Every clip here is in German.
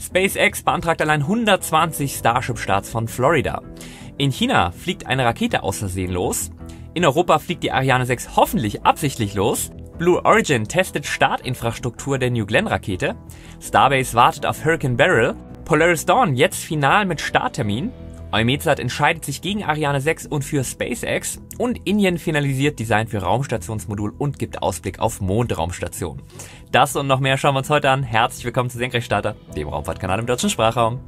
SpaceX beantragt allein 120 Starship-Starts von Florida. In China fliegt eine Rakete aus Versehen los. In Europa fliegt die Ariane 6 hoffentlich absichtlich los. Blue Origin testet Startinfrastruktur der New Glenn-Rakete. Starbase wartet auf Hurricane Barrel. Polaris Dawn jetzt final mit Starttermin. Eumetsat entscheidet sich gegen Ariane 6 und für SpaceX und Indien finalisiert Design für Raumstationsmodul und gibt Ausblick auf Mondraumstation. Das und noch mehr schauen wir uns heute an. Herzlich willkommen zu Senkrechtstarter, dem Raumfahrtkanal im deutschen Sprachraum.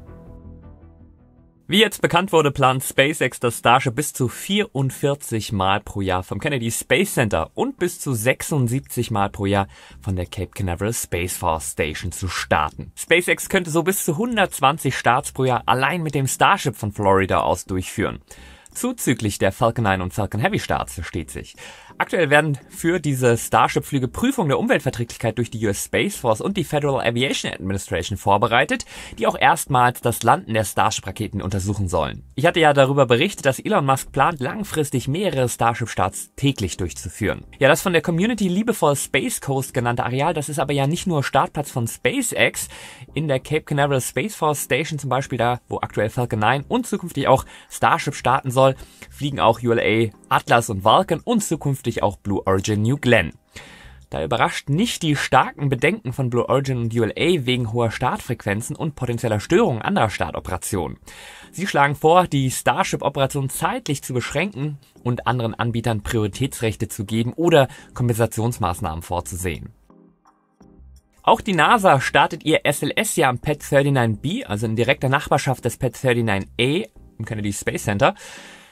Wie jetzt bekannt wurde, plant SpaceX, das Starship bis zu 44 Mal pro Jahr vom Kennedy Space Center und bis zu 76 Mal pro Jahr von der Cape Canaveral Space Force Station zu starten. SpaceX könnte so bis zu 120 Starts pro Jahr allein mit dem Starship von Florida aus durchführen. Zuzüglich der Falcon 9 und Falcon Heavy Starts, versteht sich. Aktuell werden für diese Starship-Flüge Prüfungen der Umweltverträglichkeit durch die US Space Force und die Federal Aviation Administration vorbereitet, die auch erstmals das Landen der Starship-Raketen untersuchen sollen. Ich hatte ja darüber berichtet, dass Elon Musk plant, langfristig mehrere Starship-Starts täglich durchzuführen. Ja, das von der Community liebevoll Space Coast genannte Areal, das ist aber ja nicht nur Startplatz von SpaceX. In der Cape Canaveral Space Force Station zum Beispiel, da wo aktuell Falcon 9 und zukünftig auch Starship starten soll, fliegen auch ULA Atlas und Vulcan und zukünftig schließlich auch Blue Origin New Glenn. Da überrascht nicht die starken Bedenken von Blue Origin und ULA wegen hoher Startfrequenzen und potenzieller Störungen anderer Startoperationen. Sie schlagen vor, die Starship-Operation zeitlich zu beschränken und anderen Anbietern Prioritätsrechte zu geben oder Kompensationsmaßnahmen vorzusehen. Auch die NASA startet ihr SLS ja am Pad 39B, also in direkter Nachbarschaft des Pad 39A im Kennedy Space Center.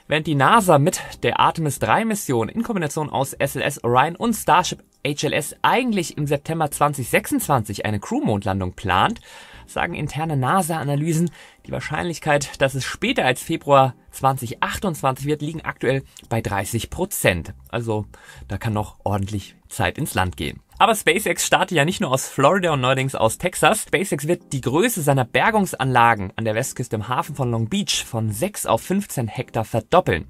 Während die NASA mit der Artemis 3-Mission in Kombination aus SLS Orion und Starship HLS eigentlich im September 2026 eine Crew-Mondlandung plant, sagen interne NASA-Analysen, die Wahrscheinlichkeit, dass es später als Februar 2028 wird, liegen aktuell bei 30 Prozent. Also da kann noch ordentlich Zeit ins Land gehen. Aber SpaceX startet ja nicht nur aus Florida und neuerdings aus Texas. SpaceX wird die Größe seiner Bergungsanlagen an der Westküste im Hafen von Long Beach von 6 auf 15 Hektar verdoppeln.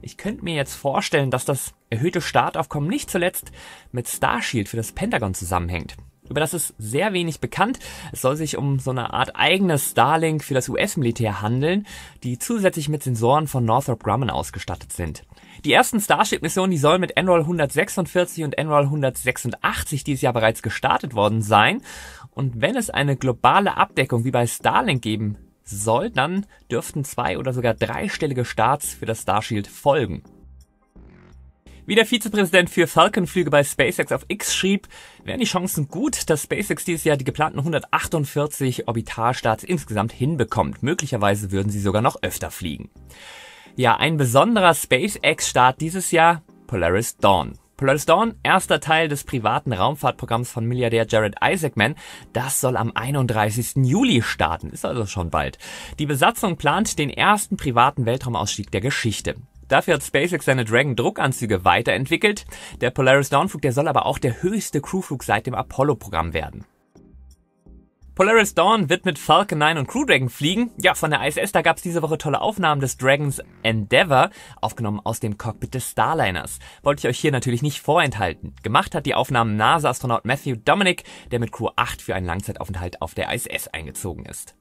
Ich könnte mir jetzt vorstellen, dass das erhöhte Startaufkommen nicht zuletzt mit Starshield für das Pentagon zusammenhängt. Über das ist sehr wenig bekannt. Es soll sich um so eine Art eigenes Starlink für das US-Militär handeln, die zusätzlich mit Sensoren von Northrop Grumman ausgestattet sind. Die ersten Starship-Missionen, die sollen mit Enroll 146 und Enroll 186 dieses Jahr bereits gestartet worden sein. Und wenn es eine globale Abdeckung wie bei Starlink geben soll, dann dürften zwei oder sogar dreistellige Starts für das Starshield folgen. Wie der Vizepräsident für Falcon-Flüge bei SpaceX auf X schrieb, wären die Chancen gut, dass SpaceX dieses Jahr die geplanten 148 Orbitalstarts insgesamt hinbekommt. Möglicherweise würden sie sogar noch öfter fliegen. Ja, ein besonderer SpaceX-Start dieses Jahr, Polaris Dawn. Polaris Dawn, erster Teil des privaten Raumfahrtprogramms von Milliardär Jared Isaacman, das soll am 31. Juli starten, ist also schon bald. Die Besatzung plant den ersten privaten Weltraumausstieg der Geschichte. Dafür hat SpaceX seine Dragon Druckanzüge weiterentwickelt. Der Polaris Dawn Flug, der soll aber auch der höchste Crewflug seit dem Apollo Programm werden. Polaris Dawn wird mit Falcon 9 und Crew Dragon fliegen. Ja, von der ISS, da gab es diese Woche tolle Aufnahmen des Dragons Endeavour, aufgenommen aus dem Cockpit des Starliners. Wollte ich euch hier natürlich nicht vorenthalten. Gemacht hat die Aufnahmen NASA-Astronaut Matthew Dominic, der mit Crew 8 für einen Langzeitaufenthalt auf der ISS eingezogen ist.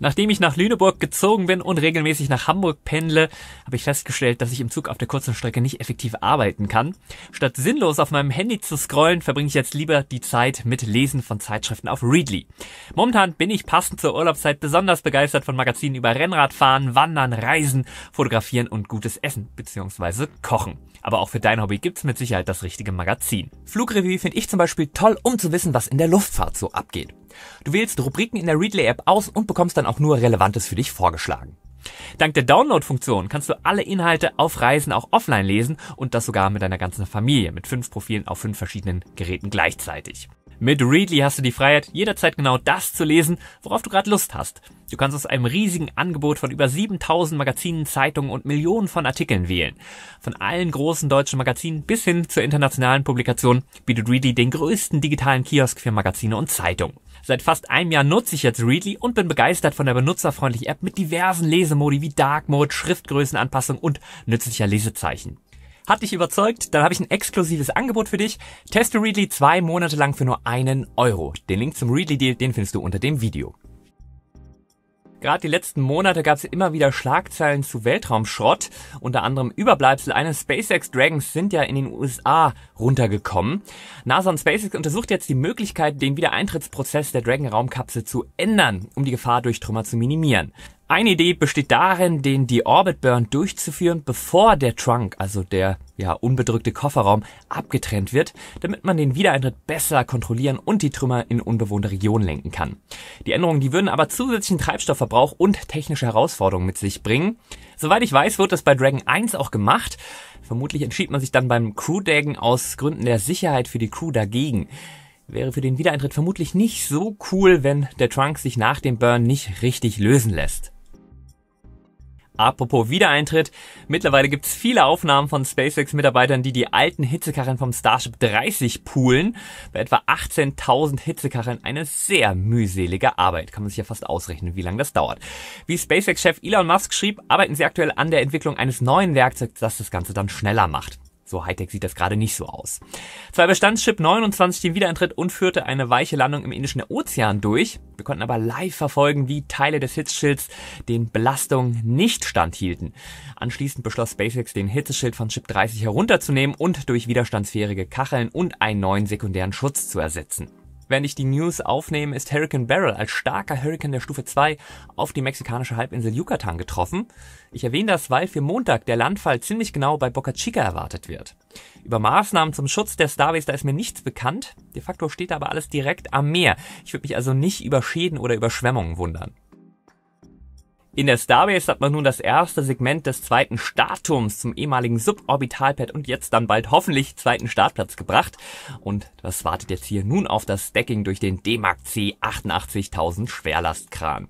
Nachdem ich nach Lüneburg gezogen bin und regelmäßig nach Hamburg pendle, habe ich festgestellt, dass ich im Zug auf der kurzen Strecke nicht effektiv arbeiten kann. Statt sinnlos auf meinem Handy zu scrollen, verbringe ich jetzt lieber die Zeit mit Lesen von Zeitschriften auf Readly. Momentan bin ich passend zur Urlaubszeit besonders begeistert von Magazinen über Rennradfahren, Wandern, Reisen, Fotografieren und gutes Essen bzw. Kochen. Aber auch für dein Hobby gibt's mit Sicherheit das richtige Magazin. Flugrevue finde ich zum Beispiel toll, um zu wissen, was in der Luftfahrt so abgeht. Du wählst Rubriken in der Readly-App aus und bekommst dann auch nur Relevantes für dich vorgeschlagen. Dank der Download-Funktion kannst du alle Inhalte auf Reisen auch offline lesen und das sogar mit deiner ganzen Familie, mit fünf Profilen auf fünf verschiedenen Geräten gleichzeitig. Mit Readly hast du die Freiheit, jederzeit genau das zu lesen, worauf du gerade Lust hast. Du kannst aus einem riesigen Angebot von über 7000 Magazinen, Zeitungen und Millionen von Artikeln wählen. Von allen großen deutschen Magazinen bis hin zur internationalen Publikation bietet Readly den größten digitalen Kiosk für Magazine und Zeitungen. Seit fast einem Jahr nutze ich jetzt Readly und bin begeistert von der benutzerfreundlichen App mit diversen Lesemodi wie Dark Mode, Schriftgrößenanpassung und nützlicher Lesezeichen. Hat dich überzeugt? Dann habe ich ein exklusives Angebot für dich. Teste Readly zwei Monate lang für nur einen Euro. Den Link zum Readly Deal, den findest du unter dem Video. Gerade die letzten Monate gab es immer wieder Schlagzeilen zu Weltraumschrott. Unter anderem Überbleibsel eines SpaceX Dragons sind ja in den USA runtergekommen. NASA und SpaceX untersucht jetzt die Möglichkeit, den Wiedereintrittsprozess der Dragon-Raumkapsel zu ändern, um die Gefahr durch Trümmer zu minimieren. Eine Idee besteht darin, den Deorbit Burn durchzuführen, bevor der Trunk, also der ja, unbedrückte Kofferraum, abgetrennt wird, damit man den Wiedereintritt besser kontrollieren und die Trümmer in unbewohnte Regionen lenken kann. Die Änderungen, die würden aber zusätzlichen Treibstoffverbrauch und technische Herausforderungen mit sich bringen. Soweit ich weiß, wird das bei Dragon 1 auch gemacht. Vermutlich entschied man sich dann beim Crew-Daggen aus Gründen der Sicherheit für die Crew dagegen wäre für den Wiedereintritt vermutlich nicht so cool, wenn der Trunk sich nach dem Burn nicht richtig lösen lässt. Apropos Wiedereintritt, mittlerweile gibt es viele Aufnahmen von SpaceX-Mitarbeitern, die die alten Hitzekarren vom Starship 30 poolen. Bei etwa 18.000 Hitzekarren eine sehr mühselige Arbeit. Kann man sich ja fast ausrechnen, wie lange das dauert. Wie SpaceX-Chef Elon Musk schrieb, arbeiten sie aktuell an der Entwicklung eines neuen Werkzeugs, das das Ganze dann schneller macht. So Hightech sieht das gerade nicht so aus. Zwar bestand Chip 29 den Wiedereintritt und führte eine weiche Landung im Indischen Ozean durch. Wir konnten aber live verfolgen, wie Teile des Hitzschilds den Belastungen nicht standhielten. Anschließend beschloss SpaceX, den Hitzeschild von Chip 30 herunterzunehmen und durch widerstandsfähige Kacheln und einen neuen sekundären Schutz zu ersetzen. Wenn ich die News aufnehme, ist Hurricane Barrel als starker Hurricane der Stufe 2 auf die mexikanische Halbinsel Yucatan getroffen. Ich erwähne das, weil für Montag der Landfall ziemlich genau bei Boca Chica erwartet wird. Über Maßnahmen zum Schutz der Starways, da ist mir nichts bekannt. De facto steht aber alles direkt am Meer. Ich würde mich also nicht über Schäden oder Überschwemmungen wundern. In der Starbase hat man nun das erste Segment des zweiten Startturms zum ehemaligen Suborbitalpad und jetzt dann bald hoffentlich zweiten Startplatz gebracht. Und das wartet jetzt hier nun auf das Stacking durch den DMARC C 88000 Schwerlastkran.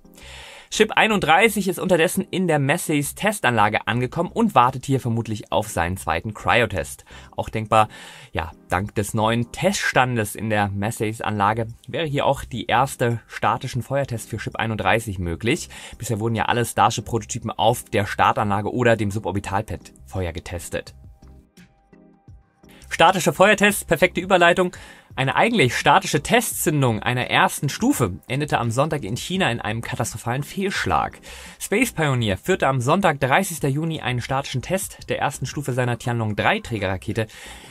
Chip 31 ist unterdessen in der Messeys Testanlage angekommen und wartet hier vermutlich auf seinen zweiten Cryotest. Auch denkbar, ja, dank des neuen Teststandes in der Messeys Anlage wäre hier auch die erste statischen Feuertest für Chip 31 möglich. Bisher wurden ja alle Starship Prototypen auf der Startanlage oder dem Suborbitalpad Feuer getestet. Statische Feuertests, perfekte Überleitung. Eine eigentlich statische Testzündung einer ersten Stufe endete am Sonntag in China in einem katastrophalen Fehlschlag. Space Pioneer führte am Sonntag, 30. Juni, einen statischen Test der ersten Stufe seiner Tianlong-3-Trägerrakete,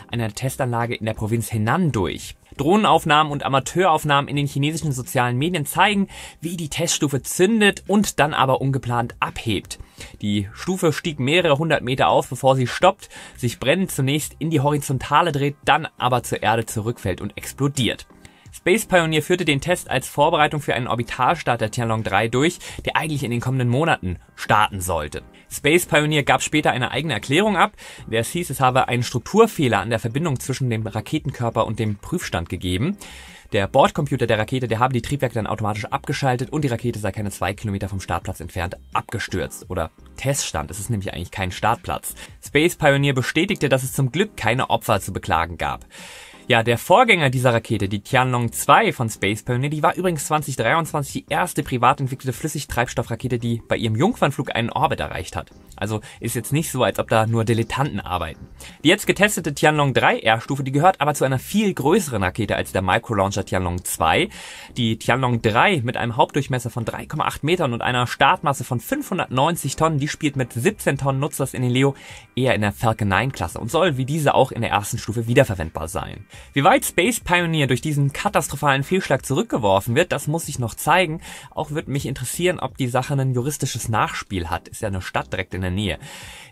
einer Testanlage in der Provinz Henan durch. Drohnenaufnahmen und Amateuraufnahmen in den chinesischen sozialen Medien zeigen, wie die Teststufe zündet und dann aber ungeplant abhebt. Die Stufe stieg mehrere hundert Meter auf, bevor sie stoppt, sich brennend zunächst in die Horizontale dreht, dann aber zur Erde zurückfällt und explodiert. Space Pioneer führte den Test als Vorbereitung für einen Orbitalstart der Tianlong 3 durch, der eigentlich in den kommenden Monaten starten sollte. Space Pioneer gab später eine eigene Erklärung ab, der es hieß, es habe einen Strukturfehler an der Verbindung zwischen dem Raketenkörper und dem Prüfstand gegeben. Der Bordcomputer der Rakete, der habe die Triebwerke dann automatisch abgeschaltet und die Rakete sei keine zwei Kilometer vom Startplatz entfernt abgestürzt. Oder Teststand, es ist nämlich eigentlich kein Startplatz. Space Pioneer bestätigte, dass es zum Glück keine Opfer zu beklagen gab. Ja, der Vorgänger dieser Rakete, die Tianlong 2 von Space Pioneer, die war übrigens 2023 die erste privat entwickelte Flüssigtreibstoffrakete, die bei ihrem Jungfernflug einen Orbit erreicht hat. Also ist jetzt nicht so, als ob da nur Dilettanten arbeiten. Die jetzt getestete Tianlong 3 R-Stufe, die gehört aber zu einer viel größeren Rakete als der Microlauncher Tianlong 2. Die Tianlong 3 mit einem Hauptdurchmesser von 3,8 Metern und einer Startmasse von 590 Tonnen, die spielt mit 17 Tonnen Nutzlast in den Leo eher in der Falcon 9 Klasse und soll wie diese auch in der ersten Stufe wiederverwendbar sein. Wie weit Space Pioneer durch diesen katastrophalen Fehlschlag zurückgeworfen wird, das muss ich noch zeigen. Auch wird mich interessieren, ob die Sache ein juristisches Nachspiel hat. Ist ja eine Stadt direkt in der Nähe.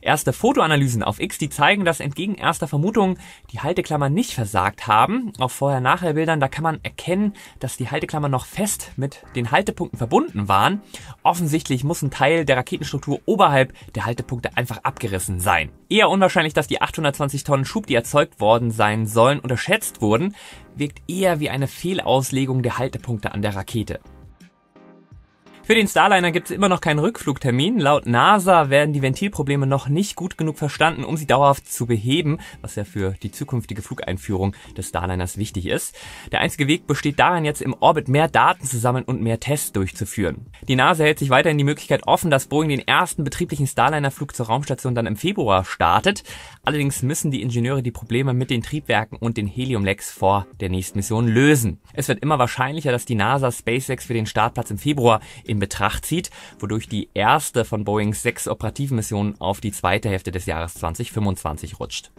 Erste Fotoanalysen auf X, die zeigen, dass entgegen erster Vermutungen die Halteklammern nicht versagt haben. Auf Vorher-Nachher-Bildern, da kann man erkennen, dass die Halteklammern noch fest mit den Haltepunkten verbunden waren. Offensichtlich muss ein Teil der Raketenstruktur oberhalb der Haltepunkte einfach abgerissen sein. Eher unwahrscheinlich, dass die 820 Tonnen Schub, die erzeugt worden sein sollen, unterschätzt geschätzt wurden, wirkt eher wie eine Fehlauslegung der Haltepunkte an der Rakete. Für den Starliner gibt es immer noch keinen Rückflugtermin. Laut NASA werden die Ventilprobleme noch nicht gut genug verstanden, um sie dauerhaft zu beheben, was ja für die zukünftige Flugeinführung des Starliners wichtig ist. Der einzige Weg besteht darin, jetzt im Orbit mehr Daten zu sammeln und mehr Tests durchzuführen. Die NASA hält sich weiterhin die Möglichkeit offen, dass Boeing den ersten betrieblichen Starliner-Flug zur Raumstation dann im Februar startet. Allerdings müssen die Ingenieure die Probleme mit den Triebwerken und den Heliumlecks vor der nächsten Mission lösen. Es wird immer wahrscheinlicher, dass die NASA SpaceX für den Startplatz im Februar im Betracht zieht, wodurch die erste von Boeings sechs operativen Missionen auf die zweite Hälfte des Jahres 2025 rutscht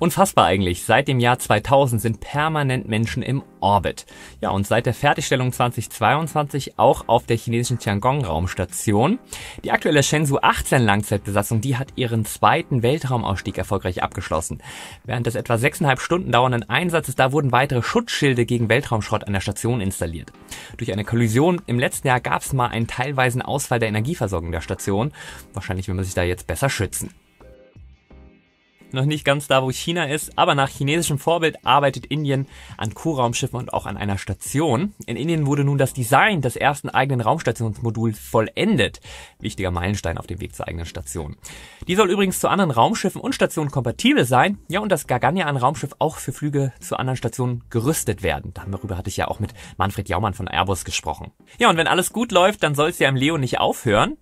Unfassbar eigentlich. Seit dem Jahr 2000 sind permanent Menschen im Orbit. Ja, und seit der Fertigstellung 2022 auch auf der chinesischen Tiangong-Raumstation. Die aktuelle Shenzhou 18 Langzeitbesatzung, die hat ihren zweiten Weltraumausstieg erfolgreich abgeschlossen. Während des etwa sechseinhalb Stunden dauernden Einsatzes, da wurden weitere Schutzschilde gegen Weltraumschrott an der Station installiert. Durch eine Kollision im letzten Jahr gab es mal einen teilweisen Ausfall der Energieversorgung der Station. Wahrscheinlich will man sich da jetzt besser schützen noch nicht ganz da, wo China ist, aber nach chinesischem Vorbild arbeitet Indien an Co-Raumschiffen und auch an einer Station. In Indien wurde nun das Design des ersten eigenen Raumstationsmoduls vollendet. Wichtiger Meilenstein auf dem Weg zur eigenen Station. Die soll übrigens zu anderen Raumschiffen und Stationen kompatibel sein. Ja, und das Gaganyaan-Raumschiff auch für Flüge zu anderen Stationen gerüstet werden. Darüber hatte ich ja auch mit Manfred Jaumann von Airbus gesprochen. Ja, und wenn alles gut läuft, dann soll es ja im Leo nicht aufhören.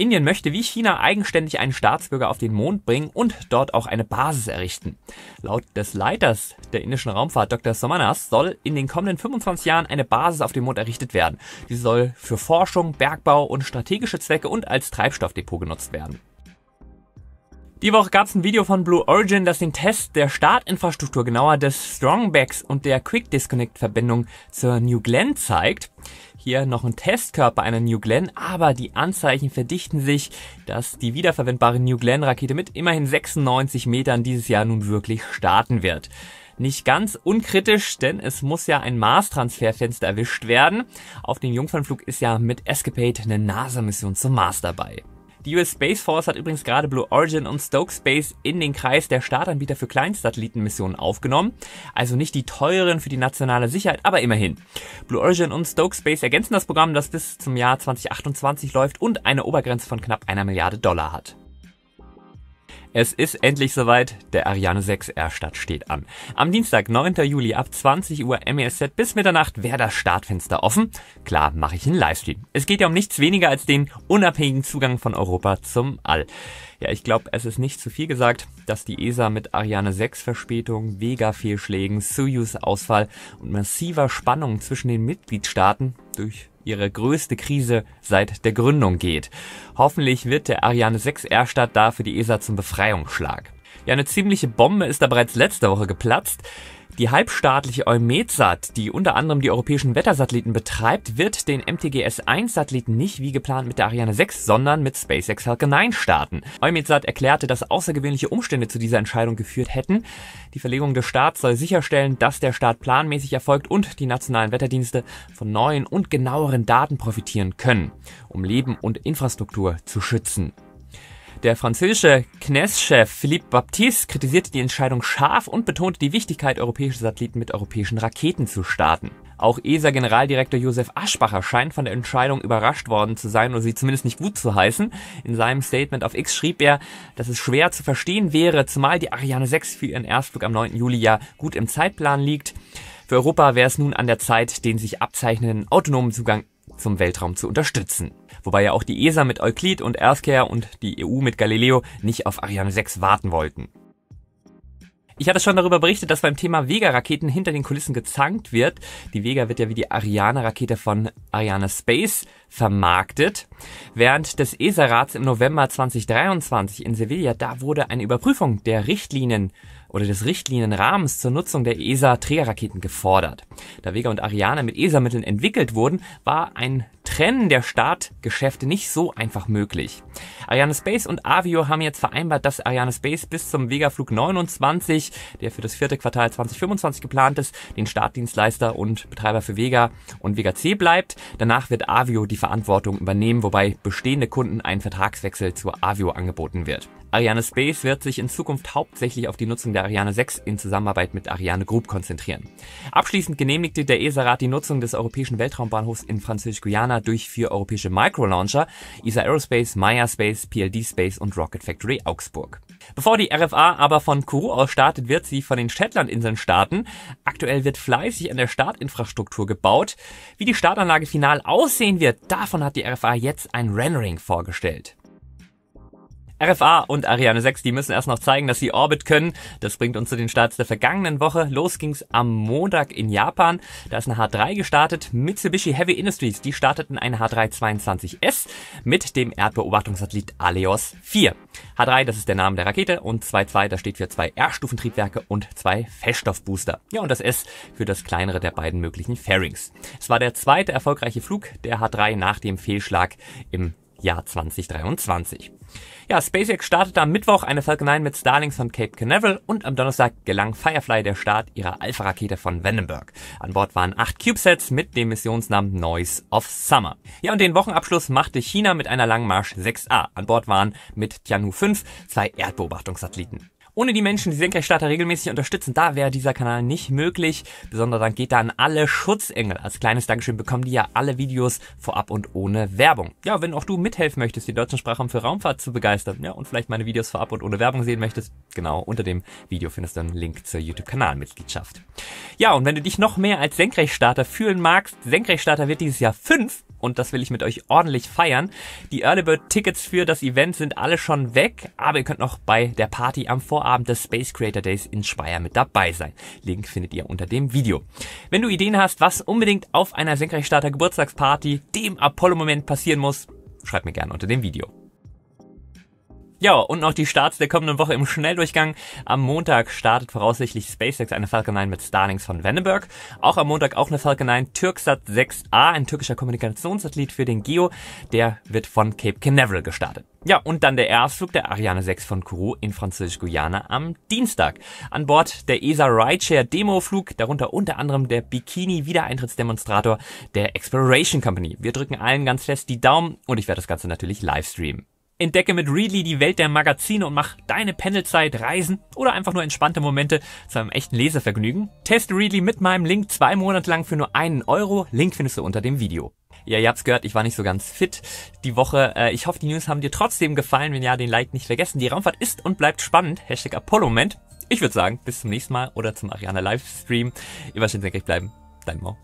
Indien möchte wie China eigenständig einen Staatsbürger auf den Mond bringen und dort auch eine Basis errichten. Laut des Leiters der indischen Raumfahrt Dr. Somanas soll in den kommenden 25 Jahren eine Basis auf dem Mond errichtet werden. Sie soll für Forschung, Bergbau und strategische Zwecke und als Treibstoffdepot genutzt werden. Die Woche gab es ein Video von Blue Origin, das den Test der Startinfrastruktur, genauer des Strongbacks und der Quick Disconnect Verbindung zur New Glenn zeigt hier noch ein Testkörper einer New Glenn, aber die Anzeichen verdichten sich, dass die wiederverwendbare New Glenn Rakete mit immerhin 96 Metern dieses Jahr nun wirklich starten wird. Nicht ganz unkritisch, denn es muss ja ein Mars-Transferfenster erwischt werden. Auf dem Jungfernflug ist ja mit Escapade eine NASA-Mission zum Mars dabei. Die US Space Force hat übrigens gerade Blue Origin und Stoke Space in den Kreis der Startanbieter für Kleinsatellitenmissionen aufgenommen. Also nicht die teuren für die nationale Sicherheit, aber immerhin. Blue Origin und Stoke Space ergänzen das Programm, das bis zum Jahr 2028 läuft und eine Obergrenze von knapp einer Milliarde Dollar hat. Es ist endlich soweit, der Ariane 6 R-Start steht an. Am Dienstag, 9. Juli ab 20 Uhr MESZ bis Mitternacht wäre das Startfenster offen. Klar, mache ich einen Livestream. Es geht ja um nichts weniger als den unabhängigen Zugang von Europa zum All. Ja, ich glaube, es ist nicht zu viel gesagt, dass die ESA mit Ariane 6 Verspätung, Vega-Fehlschlägen, Soyuz-Ausfall und massiver Spannung zwischen den Mitgliedstaaten durch ihre größte Krise seit der Gründung geht. Hoffentlich wird der Ariane 6 Airstart da für die ESA zum Befreiungsschlag. Ja, eine ziemliche Bombe ist da bereits letzte Woche geplatzt. Die halbstaatliche EUMETSAT, die unter anderem die europäischen Wettersatelliten betreibt, wird den MTGS-1-Satelliten nicht wie geplant mit der Ariane 6, sondern mit SpaceX Falcon 9 starten. EUMETSAT erklärte, dass außergewöhnliche Umstände zu dieser Entscheidung geführt hätten. Die Verlegung des Starts soll sicherstellen, dass der Start planmäßig erfolgt und die nationalen Wetterdienste von neuen und genaueren Daten profitieren können, um Leben und Infrastruktur zu schützen. Der französische kness chef Philippe Baptiste kritisierte die Entscheidung scharf und betonte die Wichtigkeit, europäische Satelliten mit europäischen Raketen zu starten. Auch ESA-Generaldirektor Josef Aschbacher scheint von der Entscheidung überrascht worden zu sein oder sie zumindest nicht gut zu heißen. In seinem Statement auf X schrieb er, dass es schwer zu verstehen wäre, zumal die Ariane 6 für ihren Erstflug am 9. Juli ja gut im Zeitplan liegt. Für Europa wäre es nun an der Zeit, den sich abzeichnenden autonomen Zugang zum Weltraum zu unterstützen wobei ja auch die ESA mit Euklid und Earthcare und die EU mit Galileo nicht auf Ariane 6 warten wollten. Ich hatte schon darüber berichtet, dass beim Thema Vega-Raketen hinter den Kulissen gezankt wird. Die Vega wird ja wie die Ariane-Rakete von Ariane Space vermarktet. Während des ESA-Rats im November 2023 in Sevilla, da wurde eine Überprüfung der Richtlinien oder des Richtlinienrahmens zur Nutzung der ESA-Trägerraketen gefordert. Da Vega und Ariane mit ESA-Mitteln entwickelt wurden, war ein Trennen der Startgeschäfte nicht so einfach möglich. Ariane Space und Avio haben jetzt vereinbart, dass Ariane Space bis zum Vega-Flug 29, der für das vierte Quartal 2025 geplant ist, den Startdienstleister und Betreiber für Vega und Vega C bleibt. Danach wird Avio die Verantwortung übernehmen, wobei bestehende Kunden einen Vertragswechsel zur Avio angeboten wird. Ariane Space wird sich in Zukunft hauptsächlich auf die Nutzung der Ariane 6 in Zusammenarbeit mit Ariane Group konzentrieren. Abschließend genehmigte der ESA-Rat die Nutzung des Europäischen Weltraumbahnhofs in Französisch-Guyana durch vier europäische Microlauncher, ESA Aerospace, Maya Space, PLD Space und Rocket Factory Augsburg. Bevor die RFA aber von Kourou aus startet, wird sie von den Shetlandinseln starten. Aktuell wird fleißig an der Startinfrastruktur gebaut. Wie die Startanlage final aussehen wird, davon hat die RFA jetzt ein Rendering vorgestellt. RFA und Ariane 6, die müssen erst noch zeigen, dass sie Orbit können. Das bringt uns zu den Starts der vergangenen Woche. Los ging's am Montag in Japan. Da ist eine H3 gestartet. Mitsubishi Heavy Industries, die starteten eine H3 22S mit dem Erdbeobachtungssatellit Aleos 4. H3, das ist der Name der Rakete und 22, das steht für zwei R-Stufentriebwerke und zwei Feststoffbooster. Ja, und das S für das kleinere der beiden möglichen Fairings. Es war der zweite erfolgreiche Flug der H3 nach dem Fehlschlag im Jahr 2023. Ja, SpaceX startete am Mittwoch eine Falcon 9 mit Starlings von Cape Canaveral und am Donnerstag gelang Firefly der Start ihrer Alpha-Rakete von Vandenberg. An Bord waren acht CubeSats mit dem Missionsnamen Noise of Summer. Ja, und den Wochenabschluss machte China mit einer Langmarsch 6A. An Bord waren mit Tianhu 5 zwei Erdbeobachtungssatelliten. Ohne die Menschen, die Senkrechtstarter regelmäßig unterstützen, da wäre dieser Kanal nicht möglich. Besonderer Dank geht da an alle Schutzengel. Als kleines Dankeschön bekommen die ja alle Videos vorab und ohne Werbung. Ja, wenn auch du mithelfen möchtest, die deutschen Sprachraum für Raumfahrt zu begeistern, ja, und vielleicht meine Videos vorab und ohne Werbung sehen möchtest, genau, unter dem Video findest du einen Link zur YouTube-Kanalmitgliedschaft. Ja, und wenn du dich noch mehr als Senkrechtstarter fühlen magst, Senkrechtstarter wird dieses Jahr fünf und das will ich mit euch ordentlich feiern. Die Early Bird Tickets für das Event sind alle schon weg, aber ihr könnt noch bei der Party am Vorabend des Space Creator Days in Speyer mit dabei sein. Link findet ihr unter dem Video. Wenn du Ideen hast, was unbedingt auf einer Senkrechtstarter Geburtstagsparty dem Apollo-Moment passieren muss, schreib mir gerne unter dem Video. Ja, und noch die Starts der kommenden Woche im Schnelldurchgang. Am Montag startet voraussichtlich SpaceX eine Falcon 9 mit Starlings von Vandenberg. Auch am Montag auch eine Falcon 9 Türksat 6A, ein türkischer Kommunikationssatellit für den GEO. Der wird von Cape Canaveral gestartet. Ja, und dann der Erstflug der Ariane 6 von Kourou in Französisch-Guyana am Dienstag. An Bord der ESA Rideshare Demo-Flug, darunter unter anderem der Bikini-Wiedereintrittsdemonstrator der Exploration Company. Wir drücken allen ganz fest die Daumen und ich werde das Ganze natürlich live streamen. Entdecke mit Readly die Welt der Magazine und mach deine Panelzeit, Reisen oder einfach nur entspannte Momente zu einem echten Lesevergnügen. Teste Readly mit meinem Link zwei Monate lang für nur einen Euro. Link findest du unter dem Video. Ja, ihr habt's gehört, ich war nicht so ganz fit die Woche. Äh, ich hoffe, die News haben dir trotzdem gefallen. Wenn ja, den Like nicht vergessen. Die Raumfahrt ist und bleibt spannend. Hashtag Apollo-Moment. Ich würde sagen, bis zum nächsten Mal oder zum Ariana Livestream. Immer schön senkrecht bleiben. Dein Mo.